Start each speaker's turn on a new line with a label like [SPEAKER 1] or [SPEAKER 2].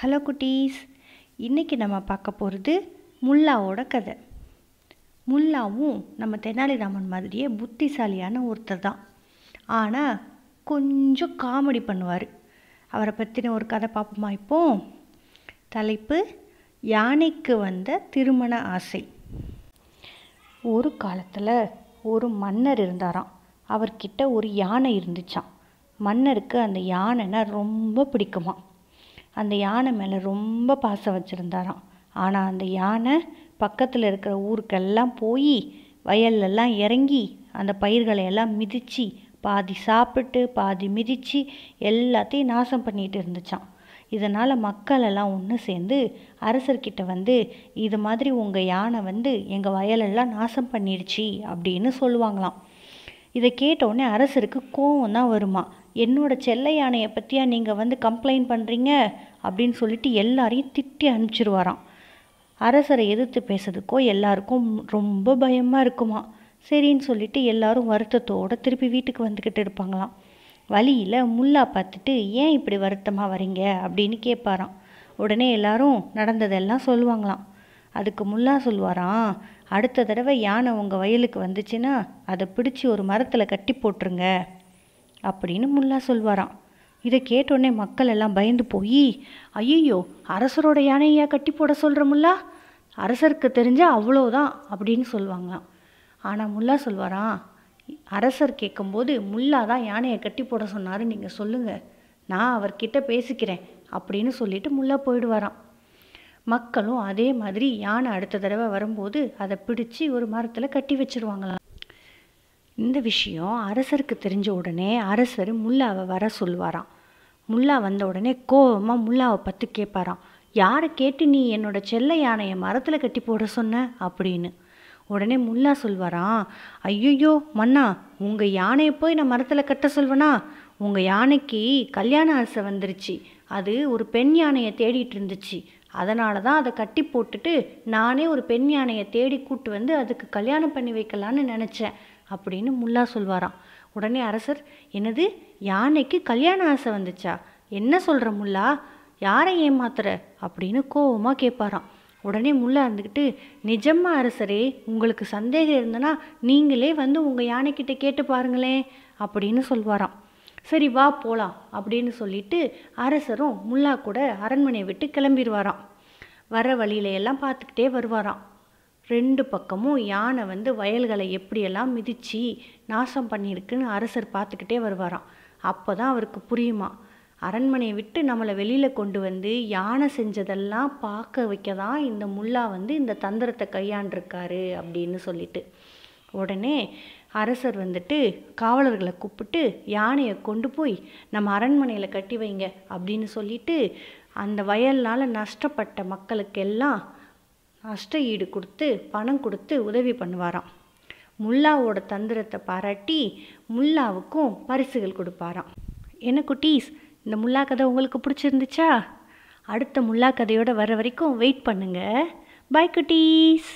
[SPEAKER 1] hello குட்டீஸ் இன்றைக்கி நம்ம பார்க்க போகிறது முல்லாவோட கதை முல்லாவும் நம்ம தெனாலிராமன் மாதிரியே புத்திசாலியான ஒருத்தர் தான் ஆனால் கொஞ்சம் காமெடி பண்ணுவார் அவரை பற்றின ஒரு கதை பார்ப்போமா இப்போ தலைப்பு யானைக்கு வந்த திருமண ஆசை ஒரு காலத்தில் ஒரு மன்னர் இருந்தாராம் அவர்கிட்ட ஒரு யானை இருந்துச்சான் மன்னருக்கு அந்த யானைன்னா ரொம்ப பிடிக்குமா அந்த யானை மேலே ரொம்ப பாசம் வச்சுருந்தாராம் ஆனால் அந்த யானை பக்கத்தில் இருக்கிற ஊருக்கெல்லாம் போய் வயல்லெல்லாம் இறங்கி அந்த பயிர்களை எல்லாம் மிதித்து பாதி சாப்பிட்டு பாதி மிதித்து எல்லாத்தையும் நாசம் பண்ணிகிட்டு இருந்துச்சான் இதனால் மக்களெல்லாம் ஒன்று சேர்ந்து அரசர்கிட்ட வந்து இது மாதிரி உங்கள் யானை வந்து எங்கள் வயலெல்லாம் நாசம் பண்ணிடுச்சு அப்படின்னு சொல்லுவாங்களாம் இதை கேட்டவுடனே அரசருக்கு கோவம் தான் வருமா என்னோட செல்ல யானையை பற்றியா நீங்கள் வந்து கம்ப்ளைண்ட் பண்ணுறீங்க அப்படின்னு சொல்லிட்டு எல்லாரையும் திட்டி அனுப்பிச்சிருவாராம் அரசரை எதிர்த்து பேசுறதுக்கோ எல்லாருக்கும் ரொம்ப பயமாக இருக்குமா சரின்னு சொல்லிட்டு எல்லாரும் வருத்தத்தோடு திருப்பி வீட்டுக்கு வந்துக்கிட்டு இருப்பாங்களாம் வழியில் முல்லா பார்த்துட்டு ஏன் இப்படி வருத்தமாக வரீங்க அப்படின்னு கேட்பாராம் உடனே எல்லாரும் நடந்ததெல்லாம் சொல்லுவாங்களாம் அதுக்கு முல்லா சொல்வாராம் அடுத்த தடவை யானை உங்கள் வயலுக்கு வந்துச்சுன்னா அதை பிடிச்சி ஒரு மரத்தில் கட்டி போட்டுருங்க அப்படின்னு முல்லா சொல்வாராம் இதை கேட்டோடனே மக்கள் எல்லாம் பயந்து போய் ஐயோ அரசரோட யானையா கட்டி போட சொல்கிற முல்லா அரசருக்கு தெரிஞ்சால் அவ்வளோதான் அப்படின்னு சொல்லுவாங்களாம் ஆனால் முல்லா சொல்வாராம் அரசர் கேட்கும்போது முல்லா தான் யானையை கட்டி போட சொன்னார் நீங்கள் சொல்லுங்கள் நான் அவர்கிட்ட பேசிக்கிறேன் அப்படின்னு சொல்லிட்டு முல்லா போயிடுவாராம் மக்களும் அதே மாதிரி யானை அடுத்த தடவை வரும்போது அதை பிடிச்சு ஒரு மரத்தில் கட்டி வச்சுருவாங்களாம் இந்த விஷயம் அரசருக்கு தெரிஞ்ச உடனே அரசர் முல்லாவை வர சொல்வாராம் முல்லா வந்த உடனே கோபமாக முல்லாவை பற்றி கேட்பாராம் யாரை கேட்டு நீ என்னோட செல்ல யானையை மரத்தில் கட்டி போட சொன்ன அப்படின்னு உடனே முல்லா சொல்வாராம் ஐயோ மன்னா உங்கள் யானையை போய் நான் மரத்தில் கட்ட சொல்வேனா உங்கள் யானைக்கு கல்யாண ஆசை வந்துருச்சு அது ஒரு பெண் யானையை தேடிட்டு இருந்துச்சு அதனால தான் அதை கட்டி போட்டுட்டு நானே ஒரு பெண் யானையை தேடி கூட்டு வந்து அதுக்கு கல்யாணம் பண்ணி வைக்கலான்னு நினச்சேன் அப்படின்னு முல்லா சொல்வாராம் உடனே அரசர் என்னது யானைக்கு கல்யாண ஆசை வந்துச்சா என்ன சொல்கிற முல்லா யாரை ஏமாத்துற அப்படின்னு கோபமாக கேட்பாராம் உடனே முல்லா இருந்துக்கிட்டு நிஜம்மா அரசரே உங்களுக்கு சந்தேகம் இருந்தனா நீங்களே வந்து உங்கள் யானைக்கிட்ட கேட்டு பாருங்களேன் அப்படின்னு சொல்வாராம் சரி வா போகலாம் அப்படின்னு சொல்லிட்டு அரசரும் முல்லா கூட அரண்மனையை விட்டு கிளம்பிடுவாராம் வர வழியில எல்லாம் பார்த்துக்கிட்டே வருவாராம் ரெண்டு பக்கமும் யானை வந்து வயல்களை எப்படியெல்லாம் மிதித்து நாசம் பண்ணியிருக்குன்னு அரசர் பார்த்துக்கிட்டே வருவாராம் அப்போ தான் அவருக்கு புரியுமா அரண்மனையை விட்டு நம்மளை வெளியில் கொண்டு வந்து யானை செஞ்சதெல்லாம் பார்க்க வைக்க தான் இந்த முல்லா வந்து இந்த தந்திரத்தை கையாண்டிருக்காரு அப்படின்னு சொல்லிட்டு உடனே அரசர் வந்துட்டு காவலர்களை கூப்பிட்டு யானையை கொண்டு போய் நம்ம அரண்மனையில் கட்டி வைங்க அப்படின்னு சொல்லிட்டு அந்த வயல்னால் நஷ்டப்பட்ட மக்களுக்கெல்லாம் நஷ்ட ஈடு கொடுத்து பணம் கொடுத்து உதவி பண்ணுவாராம் முல்லாவோட தந்திரத்தை பாராட்டி முல்லாவுக்கும் பரிசுகள் கொடுப்பாராம் என்ன குட்டீஸ் இந்த முல்லா கதை உங்களுக்கு பிடிச்சிருந்துச்சா அடுத்த முல்லா கதையோடு வர வரைக்கும் வெயிட் பண்ணுங்கள் பாய் குட்டீஸ்